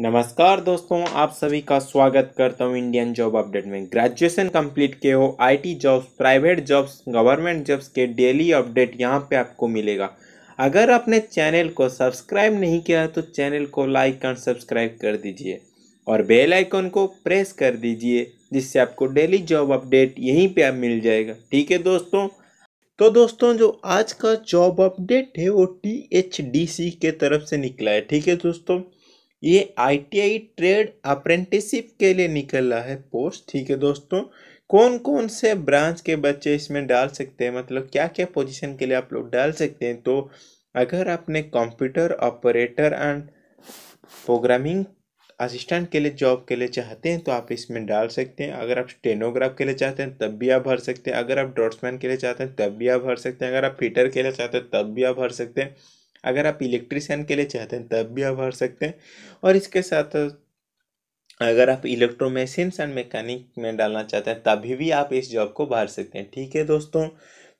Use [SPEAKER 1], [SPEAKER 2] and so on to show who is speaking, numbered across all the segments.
[SPEAKER 1] नमस्कार दोस्तों आप सभी का स्वागत करता हूँ इंडियन जॉब अपडेट में ग्रेजुएशन कंप्लीट के हो IT jobs private jobs government jobs के डेली अपडेट यहाँ पे आपको मिलेगा अगर आपने चैनल को सब्सक्राइब नहीं किया है तो चैनल को लाइक एंड सब्सक्राइब कर दीजिए और बेल आइकन को प्रेस कर दीजिए जिससे आपको डेली जॉब अपडेट यहीं पर आप मिल जाएगा ठीक है दोस्तों तो दोस्तों जो आज का जॉब अपडेट है वो टी के तरफ से निकला है ठीक है दोस्तों ये आईटीआई ट्रेड अप्रेंटिसशिप के लिए निकल रहा है पोस्ट ठीक है दोस्तों कौन कौन से ब्रांच के बच्चे इसमें डाल सकते हैं मतलब क्या क्या पोजीशन के लिए आप लोग डाल सकते हैं तो अगर आपने computer operator and programming assistant के लिए जॉब के लिए चाहते हैं तो आप इसमें डाल सकते हैं अगर आप स्टेनोग्राफ के लिए चाहते हैं तब भी आप भर सकते हैं अगर आप ड्रॉट्समैन के लिए चाहते हैं तब भी आप भर सकते हैं अगर आप फीटर के लिए चाहते हैं तब भी आप भर सकते हैं अगर आप इलेक्ट्रिशियन के लिए चाहते हैं तब भी आप भर सकते हैं और इसके साथ अगर आप इलेक्ट्रोमेशन्स एंड मैकेनिक में डालना चाहते हैं तभी भी आप इस जॉब को भर सकते हैं ठीक है दोस्तों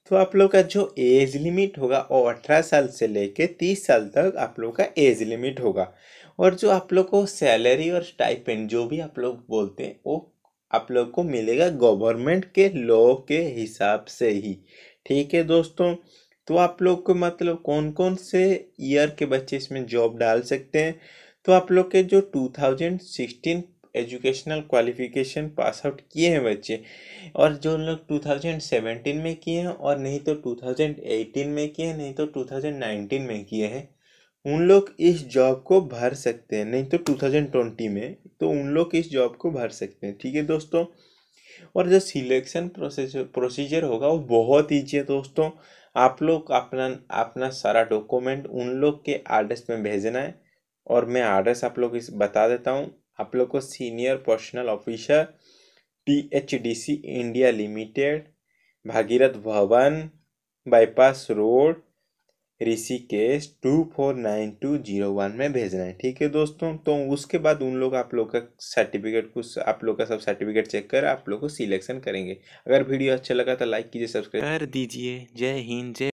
[SPEAKER 1] तो आप लोग का जो एज लिमिट होगा वो अठारह साल से लेके तीस साल तक आप लोग का एज लिमिट होगा और जो आप लोग को सैलरी और स्टाइपेंड जो भी आप लोग बोलते हैं वो आप लोग को मिलेगा गवर्नमेंट के लॉ के हिसाब से ही ठीक है दोस्तों तो आप लोग को मतलब कौन कौन से ईयर के बच्चे इसमें जॉब डाल सकते हैं तो आप लोग के जो 2016 एजुकेशनल क्वालिफिकेशन पास आउट किए हैं बच्चे और जो लोग 2017 में किए हैं और नहीं तो 2018 में किए हैं नहीं तो 2019 में किए हैं उन लोग इस जॉब को भर सकते हैं नहीं तो 2020 में तो उन लोग इस जॉब को भर सकते हैं ठीक है दोस्तों और जो सिलेक्शन प्रोसेस प्रोसीजर होगा वो बहुत ईजी है दोस्तों आप लोग अपना अपना सारा डॉक्यूमेंट उन लोग के एड्रेस में भेजना है और मैं एड्रेस आप लोग इस बता देता हूँ आप लोग को senior personnel officer T H D C India limited Bhagirath Bhawan bypass road Rishikesh two four nine two zero one में भेजना है ठीक है दोस्तों तो उसके बाद उन लोग आप लोग का सर्टिफिकेट कुछ आप लोग का सब सर्टिफिकेट चेक कर आप लोग को सिलेक्शन करेंगे अगर वीडियो अच्छा लगा तो लाइक कीजिए सब्सक्राइब कर दीजिए जय हिंद जय